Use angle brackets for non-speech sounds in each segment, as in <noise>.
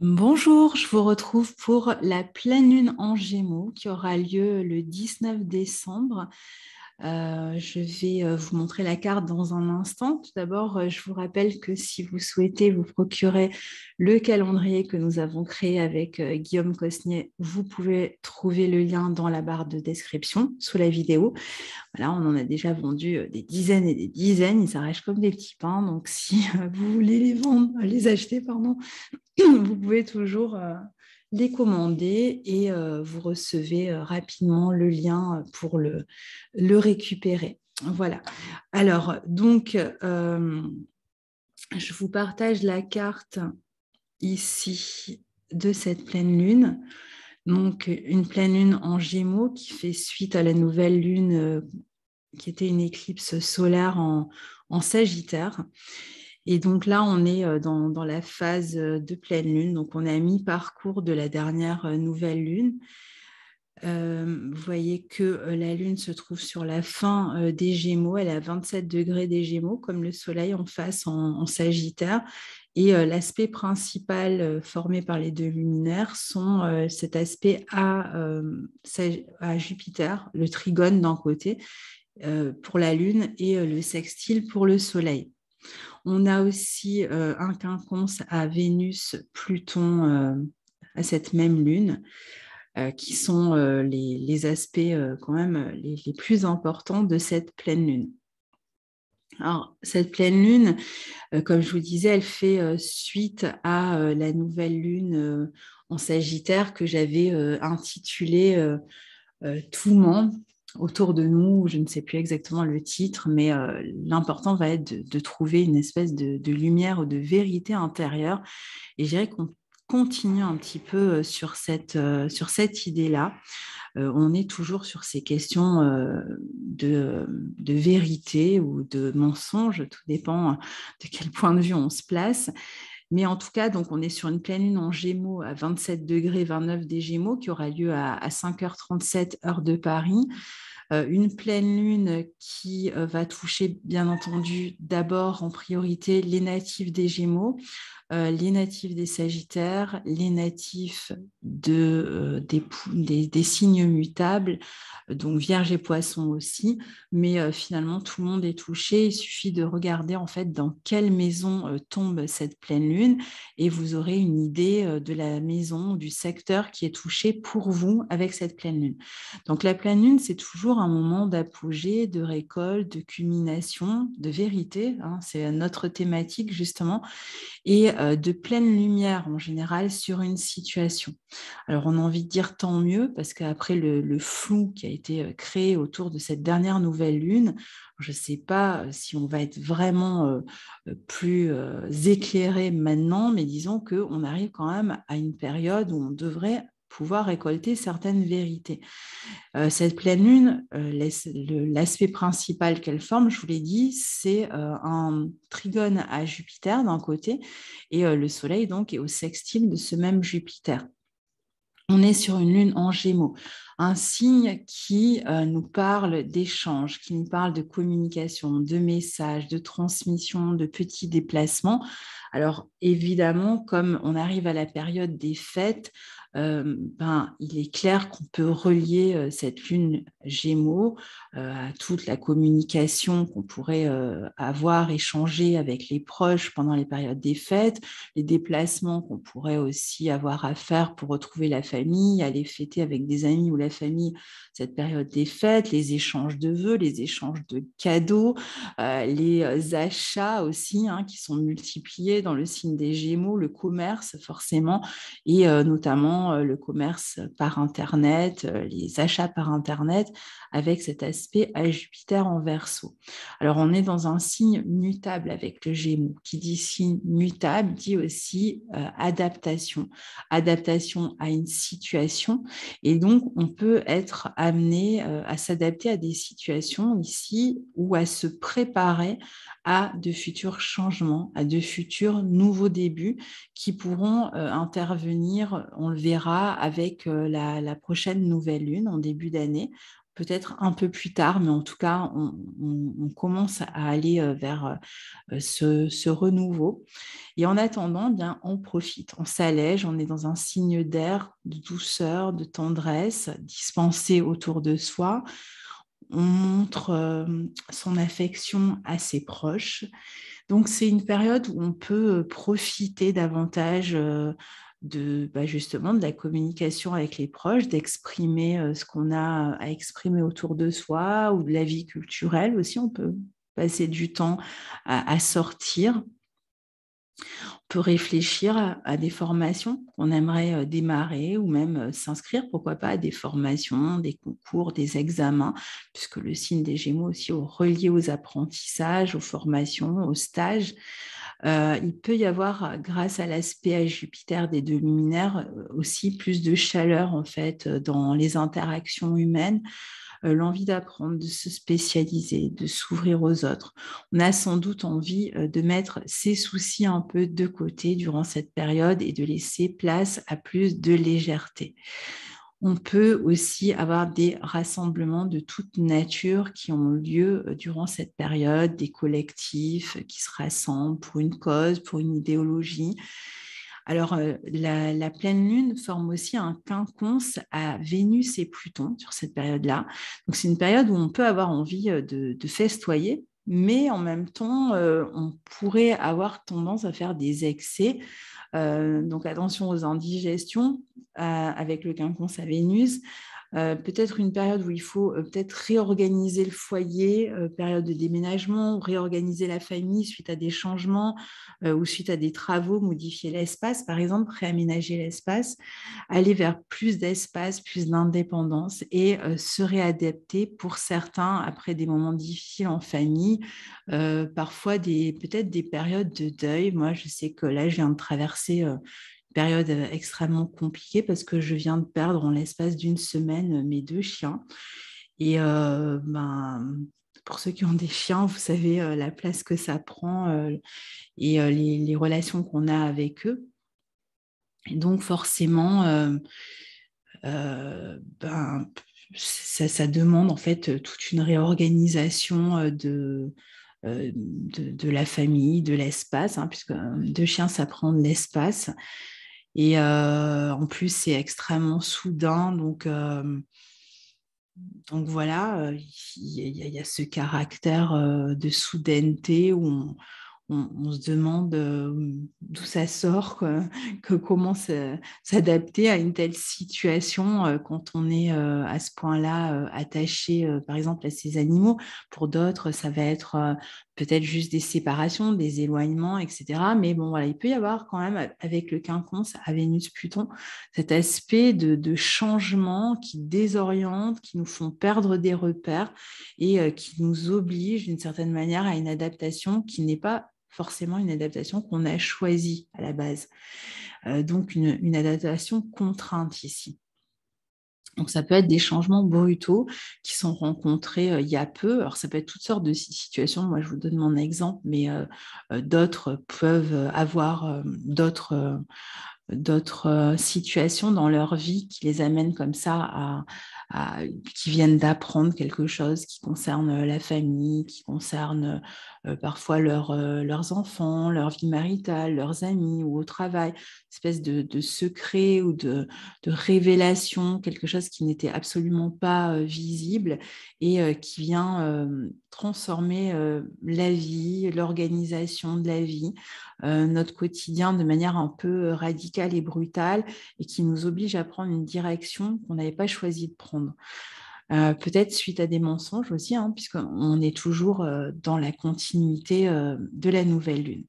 Bonjour, je vous retrouve pour la pleine lune en Gémeaux qui aura lieu le 19 décembre. Euh, je vais euh, vous montrer la carte dans un instant. Tout d'abord, euh, je vous rappelle que si vous souhaitez vous procurer le calendrier que nous avons créé avec Guillaume Cosnier, vous pouvez trouver le lien dans la barre de description sous la vidéo. Voilà, on en a déjà vendu des dizaines et des dizaines. Ils s'arrachent comme des petits pains. Donc, si vous voulez les vendre, les acheter, pardon, <clears throat> vous pouvez toujours les commander et euh, vous recevez euh, rapidement le lien pour le, le récupérer. Voilà. Alors, donc, euh, je vous partage la carte ici de cette pleine lune. Donc, une pleine lune en gémeaux qui fait suite à la nouvelle lune qui était une éclipse solaire en Sagittaire. Et donc là, on est euh, dans, la phase euh, de pleine lune. Donc on a mis parcours de la dernière euh, nouvelle lune. vous voyez que la Lune se trouve sur la fin des Gémeaux, elle a 27 degrés des Gémeaux, comme le Soleil en face en, Sagittaire. Et l'aspect principal formé par les deux luminaires sont cet aspect à, Jupiter, le trigone d'un côté pour la Lune et le sextile pour le Soleil. On a aussi euh, un quinconce à Vénus, Pluton, euh, à cette même lune, euh, qui sont les, aspects quand même les, plus importants de cette pleine lune. Alors, cette pleine lune, comme je vous disais, elle fait suite à la nouvelle lune en Sagittaire que j'avais intitulée Tout Tout-Monde » autour de nous, je ne sais plus exactement le titre, mais euh, l'important va être de, trouver une espèce de, lumière ou de vérité intérieure. Et je dirais qu'on continue un petit peu euh, euh, sur cette, idée-là. on est toujours sur ces questions de, vérité ou de mensonge, tout dépend de quel point de vue on se place. Mais en tout cas, donc on est sur une pleine lune en Gémeaux à 27 degrés 29 des Gémeaux qui aura lieu à, à 5h37 heure de Paris. Euh, une pleine lune qui euh, va toucher, bien entendu, d'abord en priorité les natifs des Gémeaux, euh, les natifs des Sagittaires, les natifs de, euh, des, signes mutables, donc Vierge et poissons aussi, mais euh, finalement tout le monde est touché. Il suffit de regarder en fait dans quelle maison tombe cette pleine lune et vous aurez une idée de la maison, du secteur qui est touché pour vous avec cette pleine lune. Donc la pleine lune, c'est toujours un moment d'apogée, de récolte, de culmination, de vérité. Hein. c'est notre thématique justement. Et euh, de pleine lumière en général sur une situation. Alors on a envie de dire tant mieux parce qu'après le, le, flou qui a été euh, créé autour de cette dernière nouvelle lune, je ne sais pas euh, si on va être vraiment plus éclairé maintenant, mais disons qu'on arrive quand même à une période où on devrait pouvoir récolter certaines vérités. Euh, cette pleine lune, euh, l'aspect principal qu'elle forme, je vous l'ai dit, c'est euh, un trigone à Jupiter d'un côté et le Soleil donc est au sextile de ce même Jupiter. On est sur une lune en gémeaux, un signe qui nous parle d'échange, qui nous parle de communication, de messages, de transmission, de petits déplacements. Alors évidemment, comme on arrive à la période des fêtes, euh, ben, il est clair qu'on peut relier euh, cette lune Gémeaux euh, à toute la communication qu'on pourrait avoir, échanger avec les proches pendant les périodes des fêtes, les déplacements qu'on pourrait aussi avoir à faire pour retrouver la famille, aller fêter avec des amis ou la famille cette période des fêtes, les échanges de vœux, les échanges de cadeaux, les achats aussi hein, qui sont multipliés dans le signe des Gémeaux, le commerce forcément, et notamment euh, le commerce par Internet, euh, les achats par Internet, avec cet aspect à Jupiter en verso. Alors on est dans un signe mutable avec le Gémeaux. Qui dit signe mutable dit aussi euh, adaptation, adaptation à une situation. Et donc on peut être amené à s'adapter à des situations ici ou à se préparer à de futurs changements, à de futurs nouveaux débuts qui pourront intervenir, enlever avec euh, la, prochaine nouvelle lune en début d'année peut-être un peu plus tard, mais en tout cas, on, commence à aller euh, vers euh, ce, renouveau. Et en attendant, eh bien, on profite, on s'allège, on est dans un signe d'air, de douceur, de tendresse, dispensé autour de soi. On montre son affection à ses proches. Donc, c'est une période où on peut profiter davantage de bah, justement de la communication avec les proches, d'exprimer euh, ce qu'on a à exprimer autour de soi ou de la vie culturelle aussi. On peut passer du temps à, sortir. On peut réfléchir à, à des formations qu'on aimerait euh, démarrer ou même euh, s'inscrire, pourquoi pas, à des formations, des concours, des examens, puisque le signe des Gémeaux aussi est relié aux apprentissages, aux formations, aux stages. Euh, il peut y avoir, grâce à l'aspect à Jupiter des deux luminaires, euh, aussi plus de chaleur en fait euh, dans les interactions humaines l'envie d'apprendre, de se spécialiser, de s'ouvrir aux autres. On a sans doute envie de mettre ses soucis un peu de côté durant cette période et de laisser place à plus de légèreté. On peut aussi avoir des rassemblements de toute nature qui ont lieu euh, durant cette période, des collectifs qui se rassemblent pour une cause, pour une idéologie. Alors, euh, la, pleine lune forme aussi un quinconce à Vénus et Pluton sur cette période-là. Donc, c'est une période où on peut avoir envie euh, de, festoyer, mais en même temps, on pourrait avoir tendance à faire des excès euh, donc attention aux indigestions euh, avec le quinconce à Vénus. Euh, peut-être une période où il faut euh, peut-être réorganiser le foyer, euh, période de déménagement, réorganiser la famille suite à des changements ou suite à des travaux, modifier l'espace, par exemple, réaménager l'espace, aller vers plus d'espace, plus d'indépendance et se réadapter pour certains après des moments difficiles en famille, parfois des, peut-être des périodes de deuil. Moi, je sais que là, je viens de traverser période euh, extrêmement compliquée parce que je viens de perdre en l'espace d'une semaine euh, mes deux chiens. Et euh, ben, pour ceux qui ont des chiens, vous savez la place que ça prend et les, relations qu'on a avec eux. Et donc forcément, ben, ça, demande en fait toute une réorganisation de, de, la famille, de l'espace, hein, puisque deux chiens, ça prend de l'espace. Et euh, en plus, c'est extrêmement soudain. Donc, euh, donc voilà, euh, il y, a ce caractère de soudaineté où on, se demande d'où ça sort, <laughs> que comment s'adapter à une telle situation quand on est à ce point-là attaché, par exemple, à ces animaux. Pour d'autres, ça va être peut-être juste des séparations, des éloignements, etc. Mais bon, voilà, il peut y avoir quand même, avec le quinconce à Vénus-Pluton, cet aspect de, changement qui désoriente, qui nous font perdre des repères et euh, qui nous oblige d'une certaine manière à une adaptation qui n'est pas forcément une adaptation qu'on a choisie à la base. Euh, donc, une adaptation contrainte ici. Donc ça peut être des changements brutaux qui sont rencontrés euh, il y a peu. Alors ça peut être toutes sortes de situations. Moi, je vous donne mon exemple, mais euh, euh, d'autres peuvent avoir d'autres d'autres euh, situations dans leur vie qui les amènent comme ça à, qui viennent d'apprendre quelque chose qui concerne euh, la famille, qui concerne euh, parfois leur, leurs enfants, leur vie maritale, leurs amis ou au travail, espèce de, de secret ou de, de, révélation, quelque chose qui n'était absolument pas visible et qui vient transformer la vie, l'organisation de la vie, notre quotidien de manière un peu radicale et brutale et qui nous oblige à prendre une direction qu'on n'avait pas choisi de prendre. Euh, peut-être suite à des mensonges aussi, hein, puisqu'on est toujours euh, dans la continuité euh, de la nouvelle lune.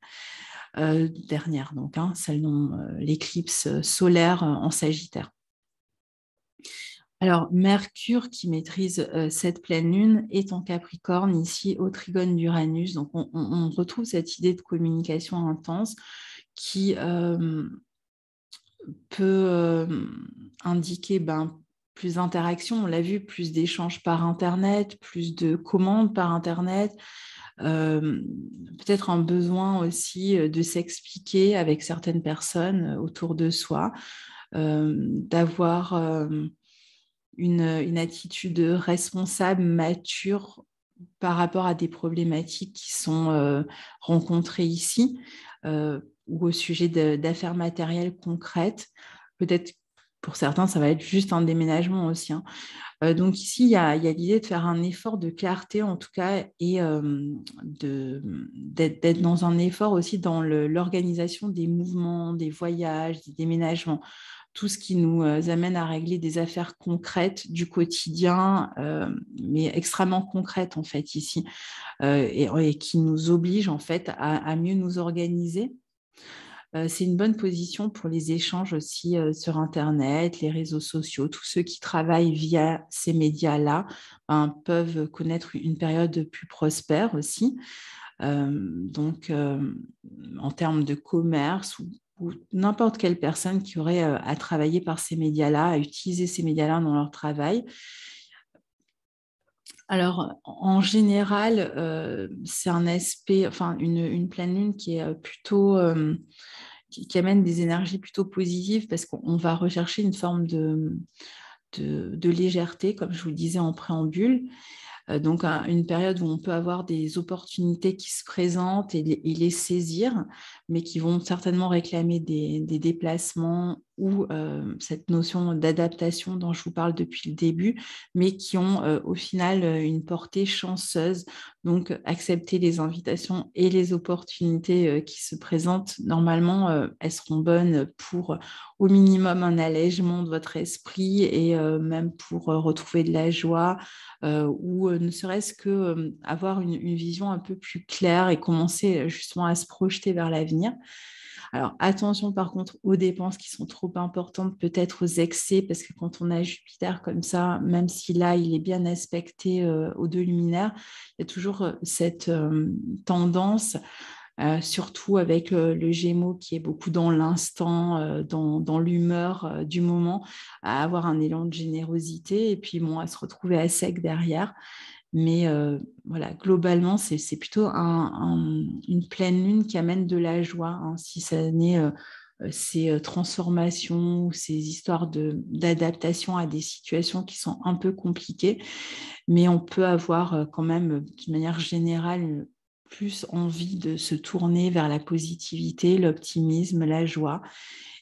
dernière, donc, hein, celle dont l'éclipse solaire en Sagittaire. Alors, Mercure, qui maîtrise cette pleine lune, est en Capricorne, ici au trigone d'Uranus. Donc, on, retrouve cette idée de communication intense qui, peut euh, indiquer ben, plus d'interactions, on l'a vu, plus d'échanges par Internet, plus de commandes par Internet, euh, peut-être un besoin aussi euh, de s'expliquer avec certaines personnes autour de soi, d'avoir une, une, attitude responsable, mature par rapport à des problématiques qui sont rencontrées ici ou au sujet d'affaires matérielles concrètes. Peut-être pour certains, ça va être juste un déménagement aussi. Hein. Euh, donc ici, il y a, l'idée de faire un effort de clarté, en tout cas, et euh, d'être dans un effort aussi dans l'organisation des mouvements, des voyages, des déménagements, tout ce qui nous euh, amène à régler des affaires concrètes du quotidien, mais extrêmement concrètes en fait ici, et, qui nous oblige en fait à mieux nous organiser euh, c'est une bonne position pour les échanges aussi euh, sur Internet, les réseaux sociaux. Tous ceux qui travaillent via ces médias-là ben, peuvent connaître une période plus prospère aussi. Euh, donc, en termes de commerce ou, n'importe quelle personne qui aurait à travailler par ces médias-là, à utiliser ces médias-là dans leur travail, alors, en général, euh, c'est un aspect, enfin, une, pleine lune qui est euh, plutôt. Euh, qui, amène des énergies plutôt positives parce qu'on va rechercher une forme de, légèreté, comme je vous le disais en préambule. donc, une période où on peut avoir des opportunités qui se présentent et les saisir, mais qui vont certainement réclamer des, déplacements ou euh, cette notion d'adaptation dont je vous parle depuis le début, mais qui ont euh, au final euh, une portée chanceuse. Donc, accepter les invitations et les opportunités qui se présentent, normalement, elles seront bonnes pour au minimum un allègement de votre esprit et même pour retrouver de la joie ou ne serait-ce qu'avoir avoir une vision un peu plus claire et commencer justement à se projeter vers l'avenir alors attention par contre aux dépenses qui sont trop importantes, peut-être aux excès, parce que quand on a Jupiter comme ça, même si là il est bien aspecté euh, aux deux luminaires, il y a toujours euh, cette euh, tendance. surtout avec le, Gémeaux qui est beaucoup dans l'instant, dans, l'humeur du moment, à avoir un élan de générosité et puis bon, à se retrouver à sec derrière. Mais euh, voilà, globalement, c'est plutôt une pleine lune qui amène de la joie. Hein. si ça n'est euh, euh, ces transformations ou ces histoires d'adaptation à des situations qui sont un peu compliquées, mais on peut avoir quand même, d'une manière générale, plus envie de se tourner vers la positivité, l'optimisme, la joie.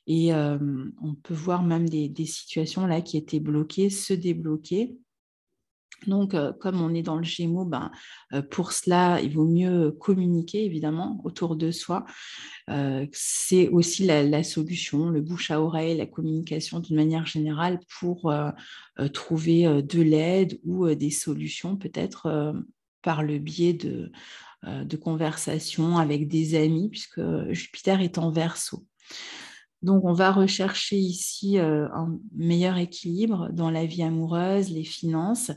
Et on peut voir même des, des situations là qui étaient bloquées se débloquer donc, euh, comme on est dans le Gémeaux, ben, euh, pour cela, il vaut mieux euh, communiquer, évidemment, autour de soi. c'est aussi la, solution, le bouche à oreille, la communication d'une manière générale pour trouver de l'aide ou des solutions, peut-être par le biais de, conversations avec des amis, puisque Jupiter est en verso. Donc, on va rechercher ici un meilleur équilibre dans la vie amoureuse, les finances,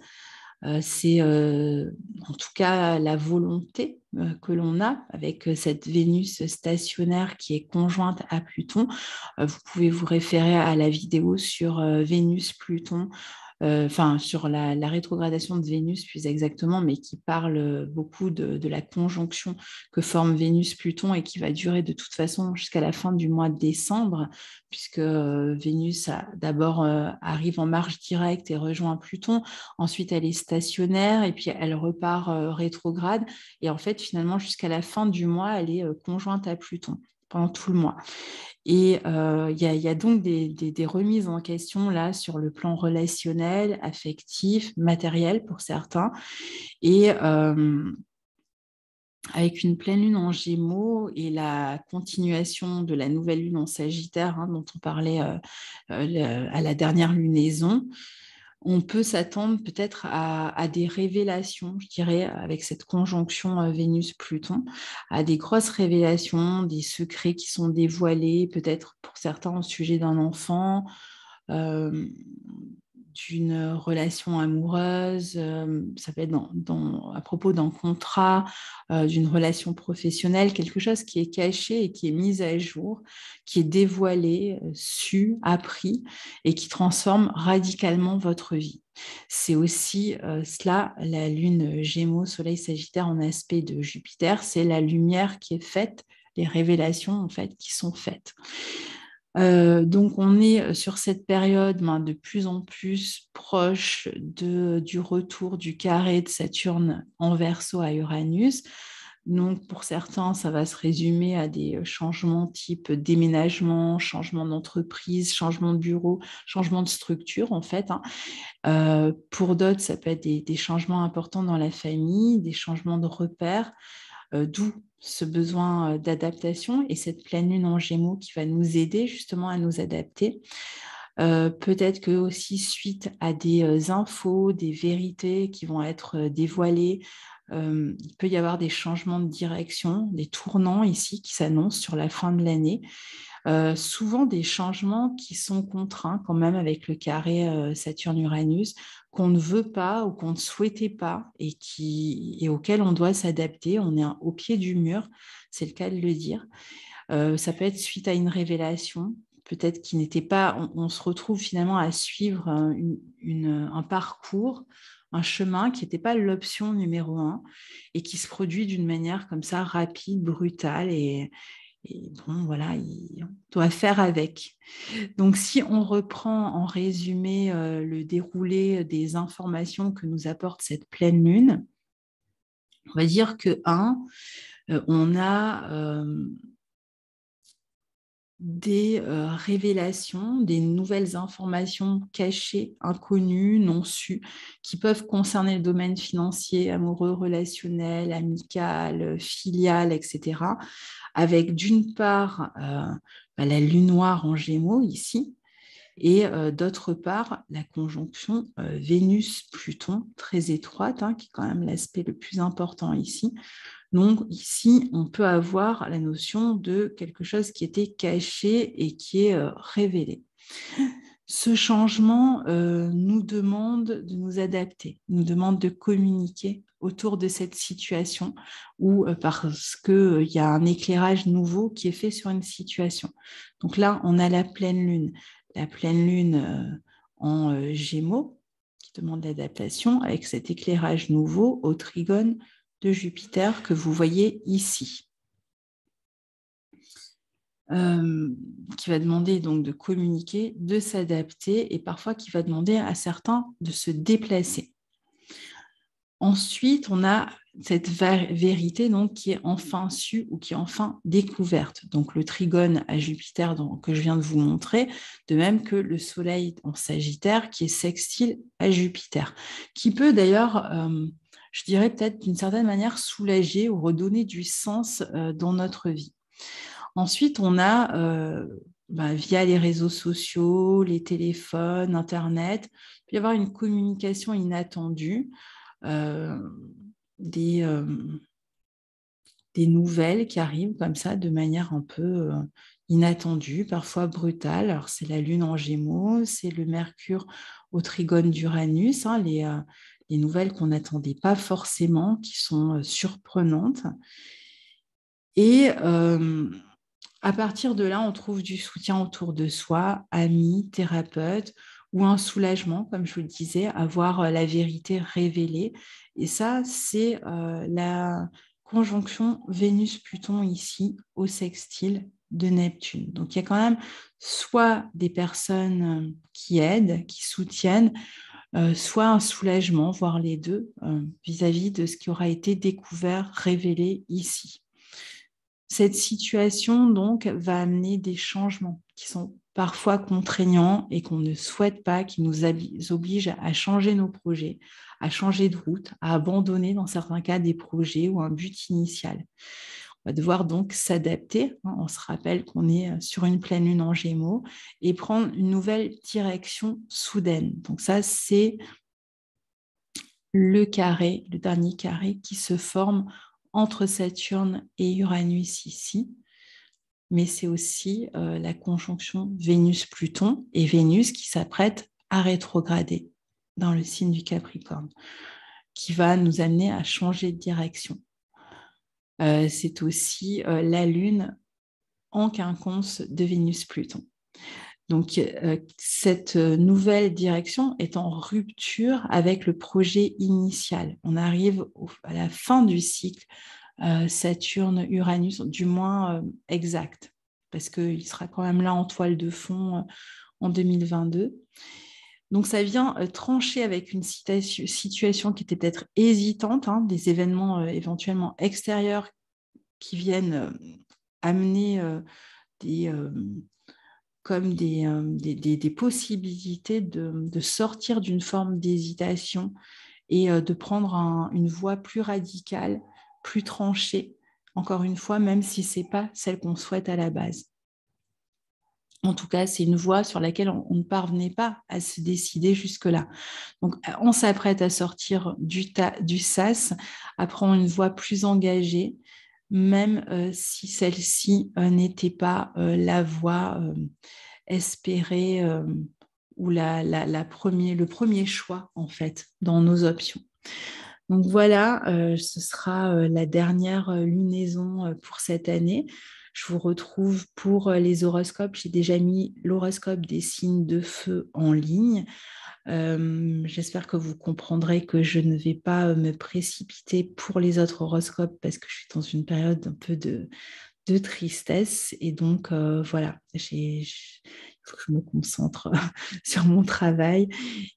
euh, c'est euh, en tout cas la volonté euh, que l'on a avec cette Vénus stationnaire qui est conjointe à Pluton. vous pouvez vous référer à la vidéo sur Vénus-Pluton euh, enfin sur la, rétrogradation de Vénus plus exactement, mais qui parle euh, beaucoup de, la conjonction que forme Vénus-Pluton et qui va durer de toute façon jusqu'à la fin du mois de décembre, puisque euh, Vénus d'abord arrive en marche directe et rejoint Pluton, ensuite elle est stationnaire et puis elle repart rétrograde et en fait finalement jusqu'à la fin du mois elle est conjointe à Pluton pendant tout le mois. Et euh, il y, a donc des, remises en question là sur le plan relationnel, affectif, matériel pour certains. Et euh, avec une pleine lune en Gémeaux et la continuation de la nouvelle lune en Sagittaire, hein, dont on parlait euh, à la dernière lunaison, on peut s'attendre peut-être à, des révélations, je dirais, avec cette conjonction euh, Vénus-Pluton, à des grosses révélations, des secrets qui sont dévoilés, peut-être pour certains au sujet d'un enfant, euh, d'une euh, relation amoureuse, euh, ça peut être à propos d'un contrat, euh, d'une relation professionnelle, quelque chose qui est caché et qui est mis à jour, qui est dévoilé, su, appris et qui transforme radicalement votre vie. C'est aussi cela, la lune Gémeaux, Soleil Sagittaire en aspect de Jupiter, c'est la lumière qui est faite, les révélations en fait qui sont faites. Euh, donc on est euh, sur cette période ben, de plus en plus proche du retour du carré de Saturne en verso à Uranus. Donc pour certains, ça va se résumer à des euh, changements type déménagement, changement d'entreprise, changement de bureau, changement de structure en fait. Hein. pour d'autres, ça peut être des, des, changements importants dans la famille, des changements de repères. Euh, d'où ce besoin euh, d'adaptation et cette pleine lune en gémeaux qui va nous aider justement à nous adapter. Euh, peut-être que aussi suite à des infos, des vérités qui vont être dévoilées, il peut y avoir des changements de direction, des tournants ici qui s'annoncent sur la fin de l'année. Euh, souvent des changements qui sont contraints quand même avec le carré euh, Saturne-Uranus, qu'on ne veut pas ou qu'on ne souhaitait pas et, qui, et auxquels on doit s'adapter. On est au pied du mur, c'est le cas de le dire. Euh, ça peut être suite à une révélation, peut-être qui n'était pas, on, se retrouve finalement à suivre un parcours, un chemin qui n'était pas l'option numéro un et qui se produit d'une manière comme ça rapide, brutale et, et bon, voilà, on doit faire avec. Donc, si on reprend en résumé euh, le déroulé des informations que nous apporte cette pleine lune, on va dire que, un, euh, on a euh, des révélations, des nouvelles informations cachées, inconnues, non sues, qui peuvent concerner le domaine financier, amoureux, relationnel, amical, filial, etc avec d'une part euh, bah, la lune noire en gémeaux ici, et euh, d'autre part la conjonction euh, Vénus-Pluton très étroite, hein, qui est quand même l'aspect le plus important ici. Donc ici, on peut avoir la notion de quelque chose qui était caché et qui est révélé ce changement euh, nous demande de nous adapter, nous demande de communiquer autour de cette situation ou euh, parce qu'il euh, y a un éclairage nouveau qui est fait sur une situation. Donc là, on a la pleine lune. La pleine lune en gémeaux qui demande l'adaptation avec cet éclairage nouveau au trigone de Jupiter que vous voyez ici. Euh, qui va demander donc de communiquer, de s'adapter et parfois qui va demander à certains de se déplacer. Ensuite, on a cette vérité donc qui est enfin sue ou qui est enfin découverte. Donc le trigone à Jupiter que je viens de vous montrer, de même que le Soleil en Sagittaire qui est sextile à Jupiter, qui peut d'ailleurs, euh, je dirais peut-être d'une certaine manière, soulager ou redonner du sens euh, dans notre vie. Ensuite, on a, euh, bah, via les réseaux sociaux, les téléphones, Internet, il avoir une communication inattendue, euh, euh, des, nouvelles qui arrivent comme ça de manière un peu inattendue, parfois brutale. Alors, c'est la Lune en Gémeaux, c'est le Mercure au trigone d'Uranus, hein, les, nouvelles qu'on n'attendait pas forcément, qui sont surprenantes. Et à partir de là, on trouve du soutien autour de soi, amis, thérapeutes, ou un soulagement, comme je vous le disais, avoir euh, la vérité révélée. Et ça, c'est euh, la conjonction Vénus-Pluton ici au sextile de Neptune. Donc il y a quand même soit des personnes euh, qui aident, qui soutiennent, soit un soulagement, voire les deux, vis à -vis de ce qui aura été découvert, révélé ici cette situation donc va amener des changements qui sont parfois contraignants et qu'on ne souhaite pas, qui nous obligent à changer nos projets, à changer de route, à abandonner dans certains cas des projets ou un but initial. On va devoir donc s'adapter. Hein. On se rappelle qu'on est euh, sur une pleine lune en gémeaux et prendre une nouvelle direction soudaine. Donc ça, c'est le carré, le dernier carré qui se forme entre Saturne et Uranus ici, mais c'est aussi euh, la conjonction Vénus-Pluton et Vénus qui s'apprête à rétrograder dans le signe du Capricorne, qui va nous amener à changer de direction. Euh, c'est aussi euh, la Lune en quinconce de Vénus-Pluton. Donc, euh, cette euh, nouvelle direction est en rupture avec le projet initial. On arrive à la fin du cycle euh, Saturne-Uranus, du moins exact, parce qu'il sera quand même là en toile de fond en 2022. Donc ça vient trancher avec une situation qui était peut-être hésitante, hein, des événements éventuellement extérieurs qui viennent amener des, comme des, euh, possibilités de, sortir d'une forme d'hésitation et euh, de prendre une voie plus radicale, plus tranchée, encore une fois, même si ce n'est pas celle qu'on souhaite à la base. En tout cas, c'est une voie sur laquelle on, ne parvenait pas à se décider jusque-là. Donc, euh, on s'apprête à sortir du, du SAS, à prendre une voie plus engagée, même euh, si celle-ci euh, n'était pas euh, la voie espérée ou le premier choix, en fait, dans nos options. Donc voilà, ce sera la dernière lunaison pour cette année. Je vous retrouve pour les horoscopes. J'ai déjà mis l'horoscope des signes de feu en ligne. J'espère que vous comprendrez que je ne vais pas me précipiter pour les autres horoscopes parce que je suis dans une période un peu de, tristesse. Et donc, voilà, il faut que je me concentre <laughs> sur mon travail.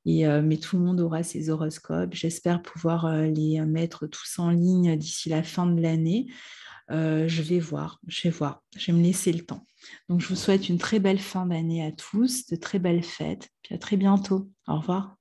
Et, mais tout le monde aura ses horoscopes. J'espère pouvoir les mettre tous en ligne d'ici la fin de l'année. Euh, je vais voir, je vais voir, je vais me laisser le temps. Donc je vous souhaite une très belle fin d'année à tous, de très belles fêtes, puis à très bientôt. Au revoir.